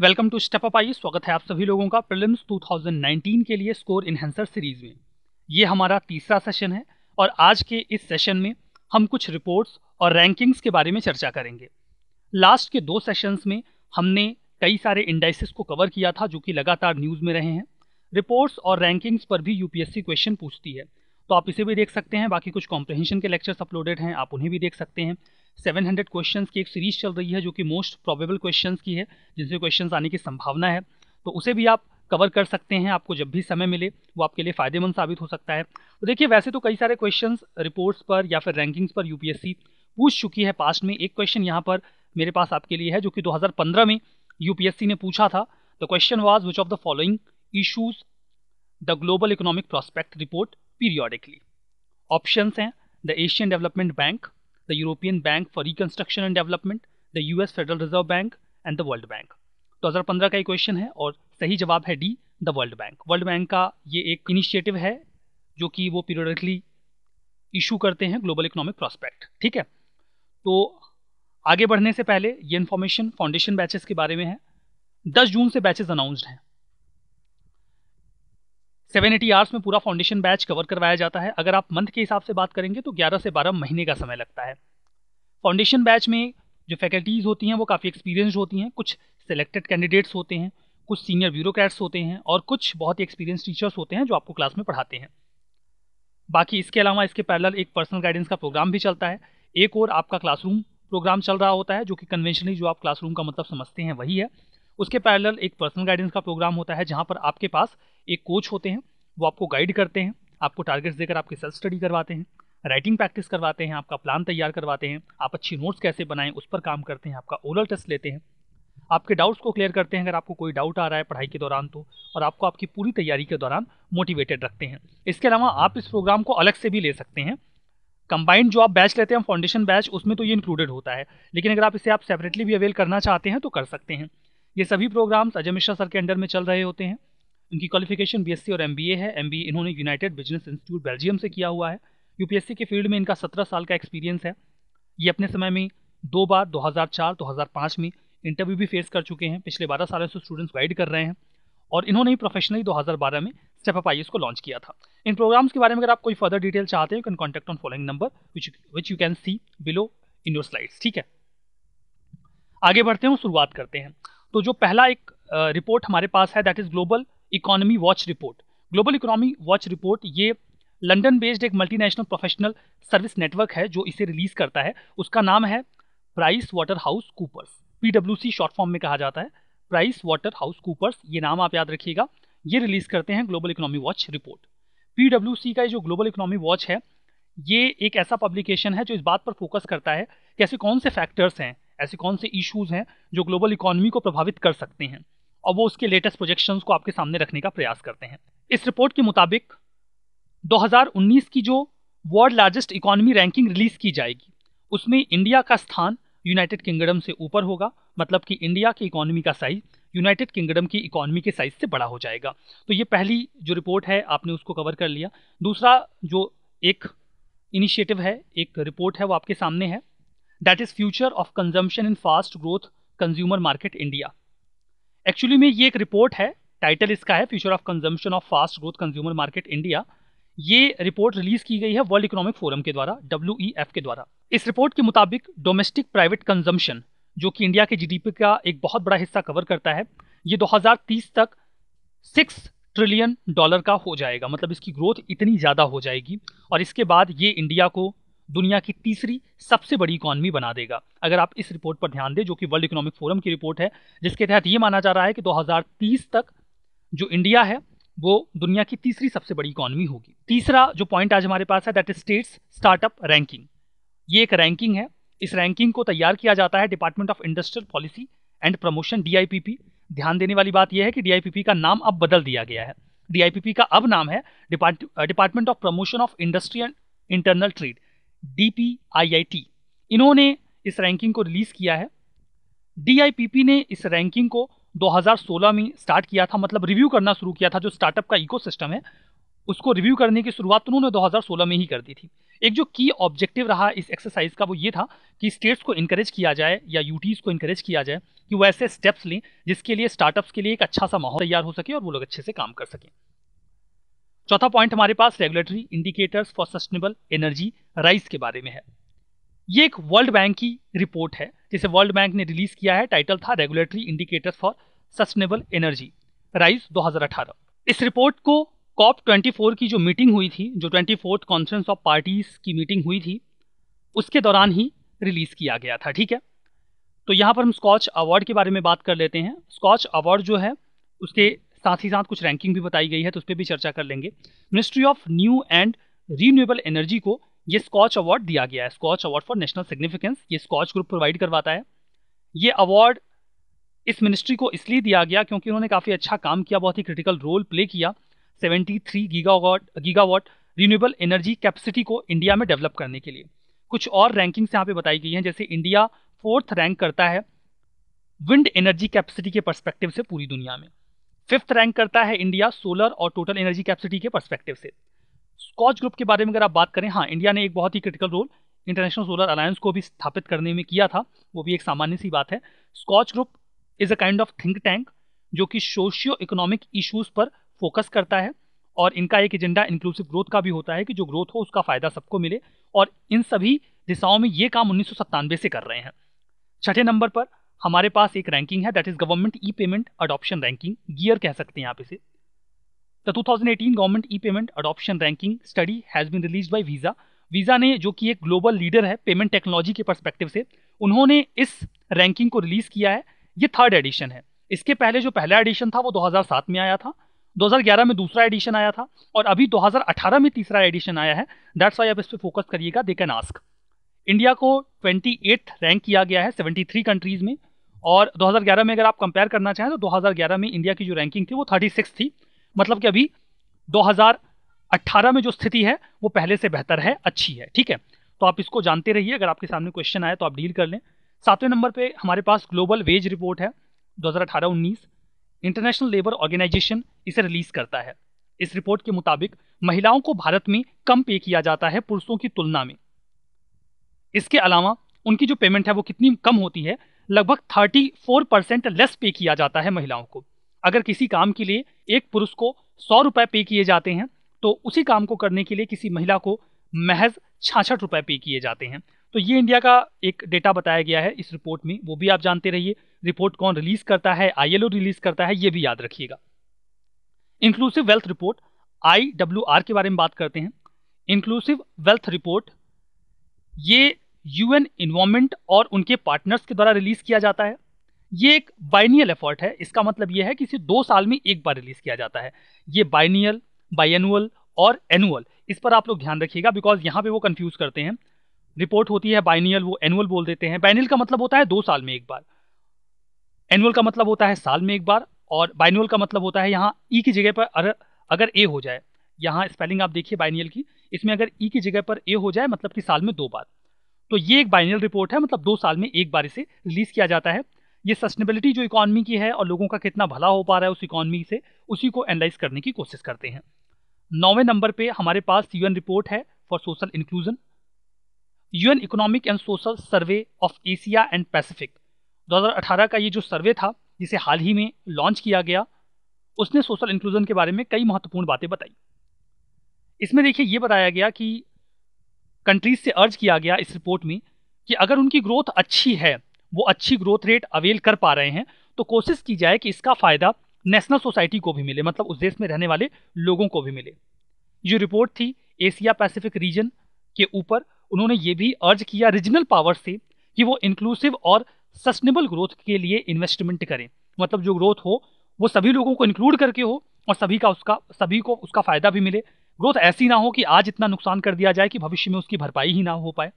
welcome to step up आई स्वागत है आप सभी लोगों का प्रिलिम्स 2019 के लिए स्कोर इन्हेंसर सीरीज में ये हमारा तीसरा सेशन है और आज के इस सेशन में हम कुछ रिपोर्ट्स और रैंकिंग्स के बारे में चर्चा करेंगे लास्ट के दो सेशंस में हमने कई सारे इंडाइसिस को कवर किया था जो कि लगातार न्यूज़ में रहे हैं रिपोर्ट्स और रैंकिंग्स पर भी यूपीएससी क्वेश्चन पूछती है तो आप इसे भी देख सकते हैं बाकी कुछ कॉम्प्रहेंशन के लेक्चर्स अपलोडेड हैं आप उन्हें भी देख सकते हैं सेवन हंड्रेड क्वेश्चन की एक सीरीज चल रही है जो कि मोस्ट प्रॉबेबल क्वेश्चन की है जिनसे क्वेश्चन आने की संभावना है तो उसे भी आप कवर कर सकते हैं आपको जब भी समय मिले वो आपके लिए फ़ायदेमंद साबित हो सकता है तो देखिए वैसे तो कई सारे क्वेश्चन रिपोर्ट्स पर या फिर रैंकिंग्स पर यूपीएससी पूछ चुकी है पास्ट में एक क्वेश्चन यहाँ पर मेरे पास आपके लिए है जो कि 2015 में यू ने पूछा था the question was which of the following issues the Global Economic Prospect report periodically option हैं the Asian Development Bank the European Bank for Reconstruction and Development, the US Federal Reserve Bank and the World Bank 2015 का ये question है और सही जवाब है D the World Bank World Bank का ये एक इनिशिएटिव है जो कि वो पीरियडिकली इशू करते हैं ग्लोबल इकोनॉमिक प्रॉस्पेक्ट ठीक है तो आगे बढ़ने से पहले ये इन्फॉर्मेशन फाउंडेशन बैचेस के बारे में है 10 जून से बैचेस अनाउंसड हैं सेवन एटी आवर्स में पूरा फाउंडेशन बैच कवर करवाया जाता है अगर आप मंथ के हिसाब से बात करेंगे तो ग्यारह से बारह महीने का समय लगता है फाउंडेशन बैच में जो फैकल्टीज़ होती हैं वो काफ़ी एक्सपीरियंस होती हैं कुछ सिलेक्टेड कैंडिडेट्स होते हैं कुछ सीनियर ब्यूरोक्रेट्स होते हैं और कुछ बहुत ही एक्सपीरियंस टीचर्स होते हैं जो आपको क्लास में पढ़ाते हैं बाकी इसके अलावा इसके पैरल एक पर्सनल गाइडेंस का प्रोग्राम भी चलता है एक और आपका क्लासरूम प्रोग्राम चल रहा होता है जो कि कन्वेंशनली जो आप क्लासरूम का मतलब समझते हैं वही है उसके पैरल एक पर्सनल गाइडेंस का प्रोग्राम होता है जहाँ पर आपके पास एक कोच होते हैं वो आपको गाइड करते हैं आपको टारगेट्स देकर आपकी सेल्फ स्टडी करवाते हैं राइटिंग प्रैक्टिस करवाते हैं आपका प्लान तैयार करवाते हैं आप अच्छी नोट्स कैसे बनाएं उस पर काम करते हैं आपका ओरल टेस्ट लेते हैं आपके डाउट्स को क्लियर करते हैं अगर आपको कोई डाउट आ रहा है पढ़ाई के दौरान तो और आपको आपकी पूरी तैयारी के दौरान मोटिवेटेड रखते हैं इसके अलावा आप इस प्रोग्राम को अलग से भी ले सकते हैं कंबाइंड जो आप बैच लेते हैं फाउंडेशन बैच उसमें तो ये इंक्लूडेड होता है लेकिन अगर आप इसे आप सेपरेटली भी अवेल करना चाहते हैं तो कर सकते हैं ये सभी प्रोग्राम्स अजय मिश्रा सर के अंडर में चल रहे होते हैं इनकी क्वालिफिकेशन बीएससी और एमबीए है एमबीए इन्होंने यूनाइटेड बिजनेस इंस्टीट्यूट बेल्जियम से किया हुआ है यूपीएससी के फील्ड में इनका सत्रह साल का एक्सपीरियंस है ये अपने समय में दो बार हजार 2005 में इंटरव्यू भी फेस कर चुके हैं पिछले बारह सालों से स्टूडेंट्स गाइड कर रहे हैं और इन्होंने ही प्रोफेशनली 2012 में स्टेप अप आई को लॉन्च किया था इन प्रोग्राम्स के बारे में अगर आप कोई फर्दर डिटेल चाहते हैं you can contact on following number which you can see below in your slides ठीक है आगे बढ़ते हैं और शुरुआत करते हैं तो जो पहला एक रिपोर्ट हमारे पास है that is Global Economy Watch report Global Economy Watch report ये लंदन बेस्ड एक मल्टीनेशनल प्रोफेशनल सर्विस नेटवर्क है जो इसे रिलीज करता है उसका नाम है Pricewaterhouse Coopers P short form में कहा जाता है प्राइस वाटर हाउस कूपर्स ये नाम आप याद रखिएगा ये रिलीज करते हैं Global Economy Watch report P का जो ग्लोबल इकोनॉमी वॉच है ये एक ऐसा पब्लिकेशन है जो इस बात पर फोकस करता है कि ऐसे कौन से फैक्टर्स हैं ऐसे कौन से इश्यूज हैं जो ग्लोबल इकोनॉमी को प्रभावित कर सकते हैं और वो उसके लेटेस्ट प्रोजेक्शंस को आपके सामने रखने का प्रयास करते हैं इस रिपोर्ट के मुताबिक 2019 की जो world largest economy ranking release की जाएगी उसमें इंडिया का स्थान यूनाइटेड किंगडम से ऊपर होगा मतलब कि इंडिया की इकोनॉमी का साइज यूनाइटेड किंगडम की इकोनॉमी के साइज से बड़ा हो जाएगा तो ये पहली जो रिपोर्ट है आपने उसको कवर कर लिया दूसरा जो एक इनिशिएटिव है एक रिपोर्ट है वो आपके सामने है that is future of consumption in fast growth consumer market India actually में ये एक रिपोर्ट है टाइटल इसका है future of consumption of fast growth consumer market India ये रिपोर्ट रिलीज की गई है वर्ल्ड इकोनॉमिक फोरम के द्वारा डब्ल्यू e के द्वारा इस रिपोर्ट के मुताबिक डोमेस्टिक प्राइवेट कंजम्पशन जो कि इंडिया के जीडीपी का एक बहुत बड़ा हिस्सा कवर करता है ये 2030 तक सिक्स ट्रिलियन डॉलर का हो जाएगा मतलब इसकी ग्रोथ इतनी ज़्यादा हो जाएगी और इसके बाद ये इंडिया को दुनिया की तीसरी सबसे बड़ी इकॉनमी बना देगा अगर आप इस रिपोर्ट पर ध्यान दें जो कि वर्ल्ड इकोनॉमिक फोरम की रिपोर्ट है जिसके तहत ये माना जा रहा है कि 2030 तक जो इंडिया है वो दुनिया की तीसरी सबसे बड़ी इकॉनमी होगी तीसरा जो पॉइंट आज हमारे पास है that is states startup ranking ये एक रैंकिंग है इस रैंकिंग को तैयार किया जाता है Department of Industrial Policy and Promotion DIPP ध्यान देने वाली बात यह है कि डीआईपीपी का नाम अब बदल दिया गया है डीआईपीपी का अब नाम है Department of Promotion of Industry and Internal Trade D इन्होंने इस रैंकिंग को रिलीज़ किया है डी ने इस रैंकिंग को 2016 में स्टार्ट किया था मतलब रिव्यू करना शुरू किया था जो स्टार्टअप का इकोसिस्टम है उसको रिव्यू करने की शुरुआत तो उन्होंने 2016 में ही कर दी थी एक जो की ऑब्जेक्टिव रहा इस एक्सरसाइज का वो ये था कि स्टेट्स को इंकरेज किया जाए या यूटीज़ को इंकरेज किया जाए कि वो ऐसे स्टेप्स लें जिसके लिए स्टार्टअप्स के लिए एक अच्छा सा माहौल तैयार हो सके और वो लोग अच्छे से काम कर सकें चौथा पॉइंट हमारे पास regulatory indicators for sustainable energy RISE के बारे में है ये एक वर्ल्ड बैंक की रिपोर्ट है जिसे वर्ल्ड बैंक ने रिलीज किया है टाइटल था regulatory indicators for sustainable energy RISE 2018 इस रिपोर्ट को कॉप 24 की जो मीटिंग हुई थी जो ट्वेंटी कॉन्फ्रेंस ऑफ पार्टीज की मीटिंग हुई थी उसके दौरान ही रिलीज किया गया था ठीक है तो यहाँ पर हम स्कॉच अवार्ड के बारे में बात कर लेते हैं स्कॉच अवार्ड जो है उसके साथ ही साथ कुछ रैंकिंग भी बताई गई है तो उस पर भी चर्चा कर लेंगे Ministry of New and Renewable Energy को ये स्कॉच अवार्ड दिया गया है Skoch award for national significance ये स्कॉच ग्रुप प्रोवाइड करवाता है ये अवार्ड इस मिनिस्ट्री को इसलिए दिया गया क्योंकि उन्होंने काफ़ी अच्छा काम किया बहुत ही क्रिटिकल रोल प्ले किया 73 gigawatt gigawatt renewable energy capacity को इंडिया में डेवलप करने के लिए कुछ और रैंकिंग्स यहाँ पे बताई गई हैं जैसे इंडिया फोर्थ रैंक करता है विंड एनर्जी कैपेसिटी के परस्पेक्टिव से पूरी दुनिया में फिफ्थ रैंक करता है इंडिया सोलर और टोटल एनर्जी कैपेसिटी के परस्पेक्टिव से स्कॉच ग्रुप के बारे में अगर आप बात करें हाँ इंडिया ने एक बहुत ही critical role International Solar Alliance को भी स्थापित करने में किया था वो भी एक सामान्य सी बात है Skoch group is a kind of think tank जो कि सोशियो इकोनॉमिक इशूज़ पर फोकस करता है और इनका एक एजेंडा इंक्लूसिव ग्रोथ का भी होता है कि जो ग्रोथ हो उसका फ़ायदा सबको मिले और इन सभी दिशाओं में ये काम उन्नीस से कर रहे हैं छठे नंबर पर हमारे पास एक रैंकिंग है that is government e payment adoption ranking गियर कह सकते हैं आप इसे the 2018 government e payment adoption ranking study has been release by Visa Visa ने जो कि एक ग्लोबल लीडर है पेमेंट टेक्नोलॉजी के परस्पेक्टिव से उन्होंने इस रैंकिंग को रिलीज़ किया है ये थर्ड एडिशन है इसके पहले जो पहला एडिशन था वो 2007 में आया था 2011 में दूसरा एडिशन आया था और अभी 2018 में तीसरा एडिशन आया है दैट्स वाई आप इस पर फोकस करिएगा दे कैन आस्क इंडिया को ट्वेंटी रैंक किया गया है 73 कंट्रीज़ में और 2011 में अगर आप कंपेयर करना चाहें तो 2011 में इंडिया की जो रैंकिंग थी वो 36 थी मतलब कि अभी 2018 में जो स्थिति है वो पहले से बेहतर है अच्छी है ठीक है तो आप इसको जानते रहिए अगर आपके सामने क्वेश्चन आए तो आप डील कर लें सातवें नंबर पर हमारे पास ग्लोबल वेज रिपोर्ट है दो हज़ार इंटरनेशनल लेबर ऑर्गेनाइजेशन इसे रिलीज़ करता है इस रिपोर्ट के मुताबिक महिलाओं को भारत में कम पे किया जाता है पुरुषों की तुलना में इसके अलावा उनकी जो पेमेंट है वो कितनी कम होती है लगभग 34 परसेंट लेस पे किया जाता है महिलाओं को अगर किसी काम के लिए एक पुरुष को सौ रुपए पे किए जाते हैं तो उसी काम को करने के लिए किसी महिला को महज छाछठ रुपए पे किए जाते हैं तो ये इंडिया का एक डेटा बताया गया है इस रिपोर्ट में वो भी आप जानते रहिए रिपोर्ट कौन रिलीज करता है आई रिलीज करता है ये भी याद रखिएगा इंक्लूसिव वेल्थ रिपोर्ट आई के बारे में बात करते हैं इंक्लूसिव वेल्थ रिपोर्ट ये यूएन इन्वॉल्वमेंट और उनके पार्टनर्स के द्वारा रिलीज किया जाता है ये एक बाइनियल एफर्ट है इसका मतलब यह है कि इसे दो साल में एक बार रिलीज किया जाता है ये बाइनियल बाइनुअल और एनुअल इस पर आप लोग ध्यान रखिएगा बिकॉज यहाँ पे वो कंफ्यूज करते हैं रिपोर्ट होती है बाइनियल वो एनुअल बोल देते हैं बाइनियल का मतलब होता है दो साल में एक बार एनुअल का मतलब होता है साल में एक बार और बाइनुअल का मतलब होता है यहाँ ई e की जगह पर अगर अगर ए हो जाए यहाँ स्पेलिंग आप देखिए बाइनियल की इसमें अगर ई e की जगह पर ए हो जाए मतलब कि साल में दो बार तो ये एक बाइनल रिपोर्ट है मतलब दो साल में एक बार इसे रिलीज किया जाता है ये सस्टेनेबिलिटी जो इकॉनमी की है और लोगों का कितना भला हो पा रहा है उस इकॉनमी से उसी को एनालाइज करने की कोशिश करते हैं नौवें नंबर पे हमारे पास यूएन रिपोर्ट है for social inclusion UN Economic and Social Survey of Asia and Pacific 2018 का ये जो सर्वे था जिसे हाल ही में लॉन्च किया गया उसने सोशल इंक्लूजन के बारे में कई महत्वपूर्ण बातें बताई इसमें देखिए ये बताया गया कि कंट्रीज से अर्ज किया गया इस रिपोर्ट में कि अगर उनकी ग्रोथ अच्छी है वो अच्छी ग्रोथ रेट अवेल कर पा रहे हैं तो कोशिश की जाए कि इसका फ़ायदा नेशनल सोसाइटी को भी मिले मतलब उस देश में रहने वाले लोगों को भी मिले ये रिपोर्ट थी एशिया पैसिफिक रीजन के ऊपर उन्होंने ये भी अर्ज किया रीजनल पावर से कि वो इंक्लूसिव और सस्टेनेबल ग्रोथ के लिए इन्वेस्टमेंट करें मतलब जो ग्रोथ हो वो सभी लोगों को इंक्लूड करके हो और सभी का उसका सभी को उसका फ़ायदा भी मिले ग्रोथ ऐसी ना हो कि आज इतना नुकसान कर दिया जाए कि भविष्य में उसकी भरपाई ही ना हो पाए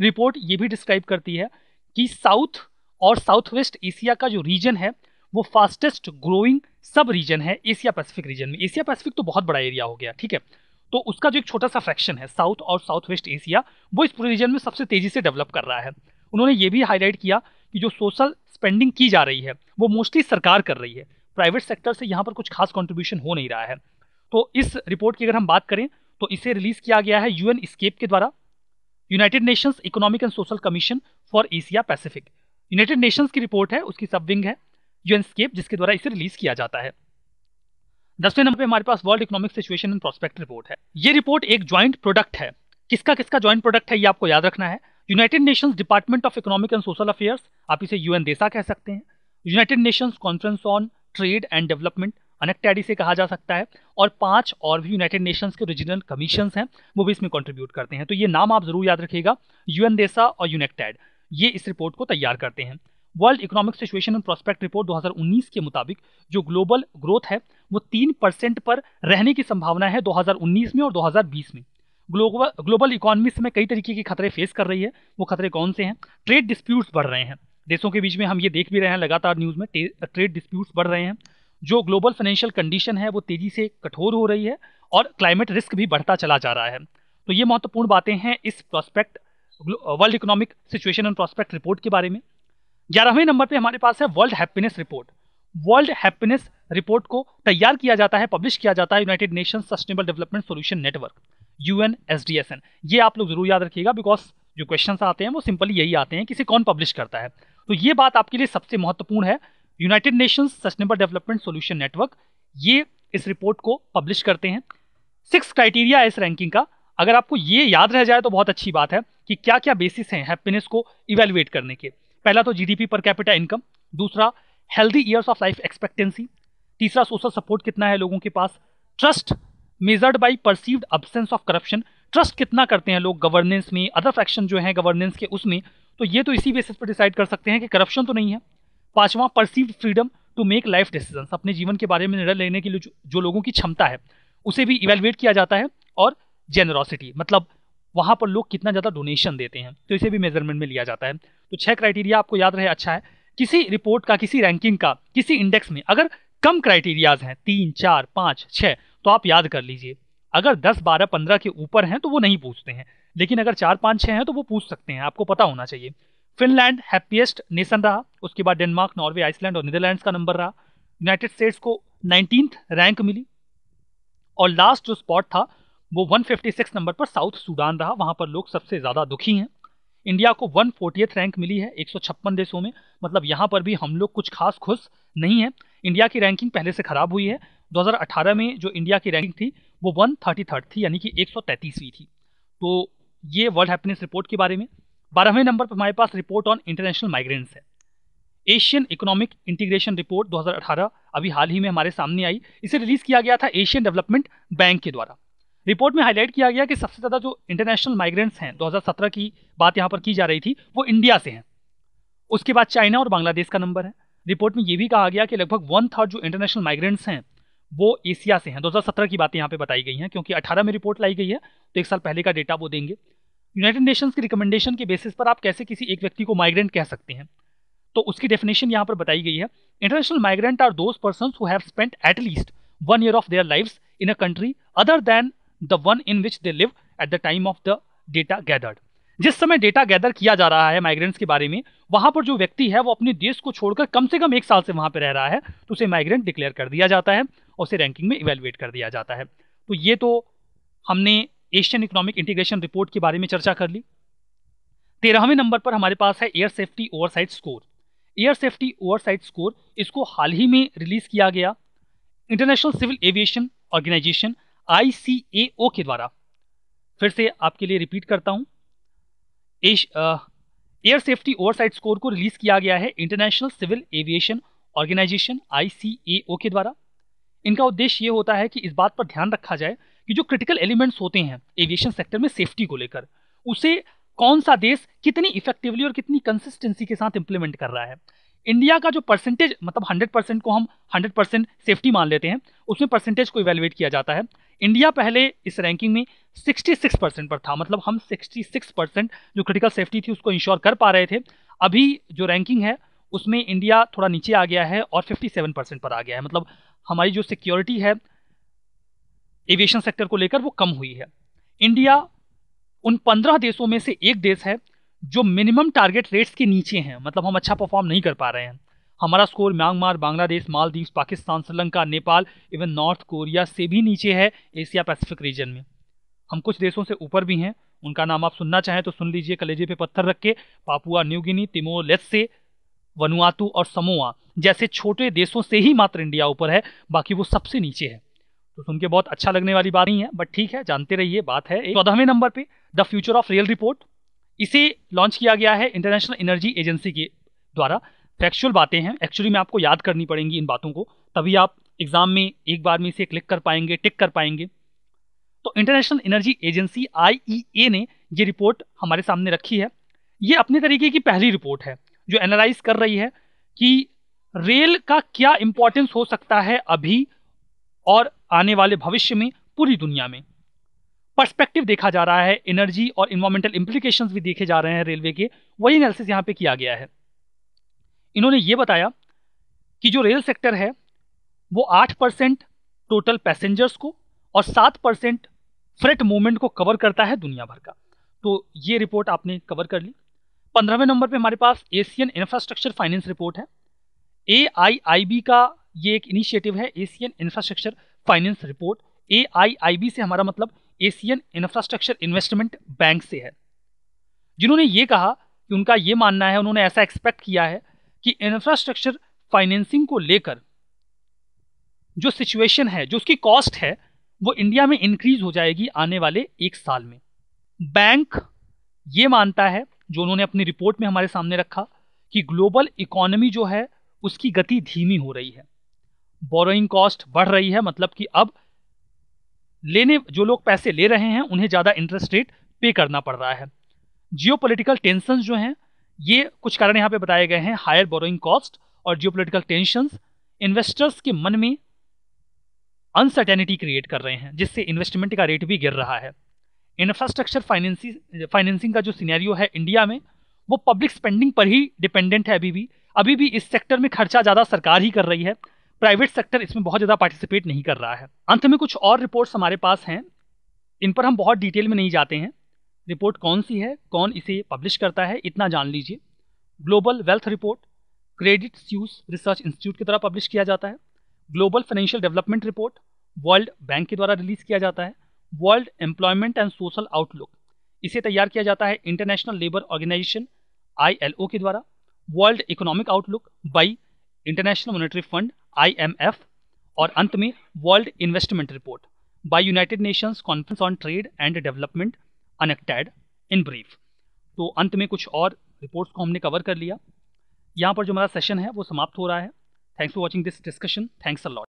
रिपोर्ट ये भी डिस्क्राइब करती है कि साउथ और साउथ वेस्ट एशिया का जो रीजन है वो फास्टेस्ट ग्रोइंग सब रीजन है एशिया पैसिफिक रीजन में एशिया पैसिफिक तो बहुत बड़ा एरिया हो गया ठीक है तो उसका जो एक छोटा सा फ्रैक्शन है साउथ और साउथ वेस्ट एशिया वो इस पूरे रीजन में सबसे तेजी से डेवलप कर रहा है उन्होंने ये भी हाईलाइट किया कि जो सोशल स्पेंडिंग की जा रही है वो मोस्टली सरकार कर रही है प्राइवेट सेक्टर से यहाँ पर कुछ खास कॉन्ट्रीब्यूशन हो नहीं रहा है तो इस रिपोर्ट की अगर हम बात करें तो इसे रिलीज किया गया है यूएन स्केप के द्वारा United Nations Economic and Social Commission for Asia Pacific United Nations की रिपोर्ट है उसकी सब विंग है यूएन स्केप जिसके द्वारा इसे रिलीज किया जाता है दसवें नंबर पे हमारे पास World Economic Situation and Prospect report है ये रिपोर्ट एक ज्वाइंट प्रोडक्ट है किसका किसका ज्वाइंट प्रोडक्ट है ये आपको याद रखना है United Nations Department of Economic and Social Affairs आप इसे यूएन देसा कह सकते हैं United Nations Conference on Trade and Development UNCTAD से कहा जा सकता है और पांच और भी यूनाइटेड नेशंस के रीजनल कमीशन हैं वो भी इसमें कंट्रीब्यूट करते हैं तो ये नाम आप जरूर याद रखिएगा यूएन देसा और यूनेक्टैड ये इस रिपोर्ट को तैयार करते हैं World Economic Situation and Prospect report 2019 के मुताबिक जो ग्लोबल ग्रोथ है वो तीन परसेंट पर रहने की संभावना है 2019 में और 2020 में ग्लोबल ग्लोबल इकोनॉमी में कई तरीके के खतरे फेस कर रही है वो खतरे कौन से हैं ट्रेड डिस्प्यूट्स बढ़ रहे हैं देशों के बीच में हम ये देख भी रहे हैं लगातार न्यूज़ में ट्रेड डिस्प्यूट्स बढ़ रहे हैं जो ग्लोबल फाइनेंशियल कंडीशन है वो तेजी से कठोर हो रही है और क्लाइमेट रिस्क भी बढ़ता चला जा रहा है तो ये महत्वपूर्ण बातें हैं इस prospect World Economic Situation and Prospect report के बारे में ग्यारहवें नंबर पर हमारे पास है World Happiness Report World Happiness Report को तैयार किया जाता है पब्लिश किया जाता है United Nation Sustainable Development Solution Network U N S D S N ये आप लोग जरूर याद रखिएगा बिकॉज जो क्वेश्चन आते हैं वो सिंपली यही आते हैं इसे कौन पब्लिश करता है तो ये बात आपके लिए सबसे महत्वपूर्ण है United Nations Sustainable Development Solution Network ये इस रिपोर्ट को पब्लिश करते हैं सिक्स क्राइटेरिया है इस रैंकिंग का अगर आपको ये याद रह जाए तो बहुत अच्छी बात है कि क्या क्या बेसिस हैं हैप्पीनेस को इवेलुएट करने के पहला तो जीडीपी पर कैपिटा इनकम दूसरा healthy years of life expectancy तीसरा सोशल सपोर्ट कितना है लोगों के पास trust measured by perceived absence of corruption trust कितना करते हैं लोग गवर्नेंस में अदर फैक्शन जो है गवर्नेंस के उसमें तो ये तो इसी बेसिस पर डिसाइड कर सकते हैं कि करप्शन तो नहीं है पांचवा perceive freedom to make life decision अपने जीवन के बारे में निर्णय लेने के लिए जो, लोगों की क्षमता है उसे भी इवेलुएट किया जाता है और जेनरॉसिटी मतलब वहाँ पर लोग कितना ज़्यादा डोनेशन देते हैं तो इसे भी मेजरमेंट में लिया जाता है तो छह क्राइटेरिया आपको याद रहे अच्छा है किसी रिपोर्ट का किसी रैंकिंग का किसी इंडेक्स में अगर कम क्राइटेरियाज हैं तीन चार पाँच छः तो आप याद कर लीजिए अगर दस बारह पंद्रह के ऊपर हैं तो वो नहीं पूछते हैं लेकिन अगर चार पाँच छः हैं तो वो पूछ सकते हैं आपको पता होना चाहिए फिनलैंड हैप्पीएस्ट नेशन रहा उसके बाद डेनमार्क नॉर्वे आइसलैंड और नीदरलैंड का नंबर रहा यूनाइटेड स्टेट्स को नाइनटीन रैंक मिली और लास्ट जो स्पॉट था वो 156 नंबर पर साउथ सूडान रहा वहाँ पर लोग सबसे ज़्यादा दुखी हैं इंडिया को वन रैंक मिली है एक देशों में मतलब यहाँ पर भी हम लोग कुछ खास खुश नहीं है इंडिया की रैंकिंग पहले से ख़राब हुई है 2018 में जो इंडिया की रैंकिंग थी वो थर्ड थी यानी कि एक थी तो ये वर्ल्ड हैप्पीनेस रिपोर्ट के बारे में बारहवें नंबर पर हमारे पास रिपोर्ट ऑन इंटरनेशनल माइग्रेंट्स है एशियन इकोनॉमिक इंटीग्रेशन रिपोर्ट 2018 अभी हाल ही में हमारे सामने आई इसे रिलीज किया गया था एशियन डेवलपमेंट बैंक के द्वारा रिपोर्ट में हाईलाइट किया गया कि सबसे ज़्यादा जो इंटरनेशनल माइग्रेंट्स हैं 2017 की बात यहाँ पर की जा रही थी वो इंडिया से हैं उसके बाद चाइना और बांग्लादेश का नंबर है रिपोर्ट में ये भी कहा गया कि लगभग वन थर्ड जो इंटरनेशनल माइग्रेंट्स हैं वो एशिया से हैं 2017 की बातें यहाँ पे बताई गई हैं क्योंकि 18 में रिपोर्ट लाई गई है तो एक साल पहले का डेटा वो देंगे यूनाइटेड नेशंस की रिकमेंडेशन के बेसिस पर आप कैसे किसी एक व्यक्ति को माइग्रेंट कह सकते हैं तो उसकी डेफिनेशन यहाँ पर बताई गई है international migrant are those person who have spent at least one year of their life in a country other than the one in which they live at the time of the data gathered जिस समय data gather किया जा रहा है migrants के बारे में वहां पर जो व्यक्ति है वो अपने देश को छोड़कर कम से कम एक साल से वहां पर रह रहा है तो उसे माइग्रेंट डिक्लेयर कर दिया जाता है और उसे रैंकिंग में इवेलुएट कर दिया जाता है तो ये तो हमने एशियन इकोनॉमिक इंटीग्रेशन रिपोर्ट के बारे में चर्चा कर ली तेरहवें नंबर पर हमारे पास है air safety oversight score air safety oversight score इसको हाल ही में रिलीज किया गया इंटरनेशनल सिविल एविएशन ऑर्गेनाइजेशन आई के द्वारा फिर से आपके लिए रिपीट करता हूँ एयर सेफ्टी ओवरसाइट स्कोर को रिलीज किया गया है इंटरनेशनल सिविल एविएशन ऑर्गेनाइजेशन आई के द्वारा इनका उद्देश्य ये होता है कि इस बात पर ध्यान रखा जाए कि जो क्रिटिकल एलिमेंट्स होते हैं एविएशन सेक्टर में सेफ्टी को लेकर उसे कौन सा देश कितनी इफेक्टिवली और कितनी कंसिस्टेंसी के साथ इंप्लीमेंट कर रहा है इंडिया का जो परसेंटेज मतलब 100 परसेंट को हम 100 परसेंट सेफ्टी मान लेते हैं उसमें परसेंटेज को इवेलुएट किया जाता है इंडिया पहले इस रैंकिंग में 66 परसेंट पर था मतलब हम 66 परसेंट जो क्रिटिकल सेफ्टी थी उसको इंश्योर कर पा रहे थे अभी जो रैंकिंग है उसमें इंडिया थोड़ा नीचे आ गया है और 57 परसेंट पर आ गया है मतलब हमारी जो सिक्योरिटी है एविएशन सेक्टर को लेकर वो कम हुई है इंडिया उन पंद्रह देशों में से एक देश है जो मिनिमम टारगेट रेट्स के नीचे हैं मतलब हम अच्छा परफॉर्म नहीं कर पा रहे हैं हमारा score Myanmar Bangladesh Maldives Pakistan Sri Lanka Nepal even north Korea से भी नीचे है एशिया पैसिफिक रीजन में हम कुछ देशों से ऊपर भी हैं उनका नाम आप सुनना चाहें तो सुन लीजिए कलेजे पे पत्थर रख के Papua New Guinea Timor Leste Vanuatu और समोआ जैसे छोटे देशों से ही मात्र इंडिया ऊपर है बाकी वो सबसे नीचे है तो सुन के बहुत अच्छा लगने वाली बात नहीं है बट ठीक है जानते रहिए बात है चौदहवें नंबर पे the future of rail report इसे लॉन्च किया गया है इंटरनेशनल एनर्जी एजेंसी के द्वारा फैक्चुअल बातें हैं एक्चुअली में आपको याद करनी पड़ेंगी इन बातों को तभी आप एग्जाम में एक बार में इसे क्लिक कर पाएंगे टिक कर पाएंगे तो इंटरनेशनल एनर्जी एजेंसी आई ने ये रिपोर्ट हमारे सामने रखी है ये अपने तरीके की पहली रिपोर्ट है जो एनालाइज कर रही है कि रेल का क्या इम्पोर्टेंस हो सकता है अभी और आने वाले भविष्य में पूरी दुनिया में पर्सपेक्टिव देखा जा रहा है एनर्जी और इन्वायरमेंटल इम्प्लीकेशन भी देखे जा रहे हैं रेलवे के वही एनालिसिस यहाँ पे किया गया है इन्होंने ये बताया कि जो रेल सेक्टर है वो आठ परसेंट टोटल पैसेंजर्स को और सात परसेंट फ्रेट मूवमेंट को कवर करता है दुनिया भर का तो ये रिपोर्ट आपने कवर कर ली पंद्रहवें नंबर पे हमारे पास एशियन इंफ्रास्ट्रक्चर फाइनेंस रिपोर्ट है ए आई आई बी का ये एक इनिशिएटिव है Asian infrastructure finance report A से हमारा मतलब एशियन इंफ्रास्ट्रक्चर इन्वेस्टमेंट बैंक से है जिन्होंने ये कहा कि उनका ये मानना है उन्होंने ऐसा एक्सपेक्ट किया है कि इंफ्रास्ट्रक्चर फाइनेंसिंग को लेकर जो सिचुएशन है जो उसकी कॉस्ट है वो इंडिया में इंक्रीज हो जाएगी आने वाले एक साल में बैंक ये मानता है जो उन्होंने अपनी रिपोर्ट में हमारे सामने रखा कि ग्लोबल इकोनॉमी जो है उसकी गति धीमी हो रही है बोरोइंग कॉस्ट बढ़ रही है मतलब कि अब लेने जो लोग पैसे ले रहे हैं उन्हें ज़्यादा इंटरेस्ट रेट पे करना पड़ रहा है जियो पोलिटिकल टेंशन जो हैं ये कुछ कारण यहाँ पे बताए गए हैं हायर बोरोइंग कॉस्ट और जियो पोलिटिकल टेंशन इन्वेस्टर्स के मन में अनसर्टेनिटी क्रिएट कर रहे हैं जिससे इन्वेस्टमेंट का रेट भी गिर रहा है इंफ्रास्ट्रक्चर फाइनेंसिंग फाइनेंसिंग का जो सीनैरियो है इंडिया में वो पब्लिक स्पेंडिंग पर ही डिपेंडेंट है अभी भी अभी भी इस सेक्टर में खर्चा ज़्यादा सरकार ही कर रही है प्राइवेट सेक्टर इसमें बहुत ज़्यादा पार्टिसिपेट नहीं कर रहा है अंत में कुछ और रिपोर्ट्स हमारे पास हैं इन पर हम बहुत डिटेल में नहीं जाते हैं रिपोर्ट कौन सी है कौन इसे पब्लिश करता है इतना जान लीजिए global wealth report Credit Suisse research institute की तरह पब्लिश किया जाता है global financial development report World Bank के द्वारा रिलीज किया जाता है world employment and social outlook इसे तैयार किया जाता है इंटरनेशनल लेबर ऑर्गेनाइजेशन आई के द्वारा world economic outlook by International Monetary Fund IMF और अंत में world investment report by United Nations Conference on Trade and Development UNCTAD in brief तो अंत में कुछ और रिपोर्ट्स को हमने कवर कर लिया यहाँ पर जो हमारा सेशन है वो समाप्त हो रहा है thanks for watching this discussion thanks a lot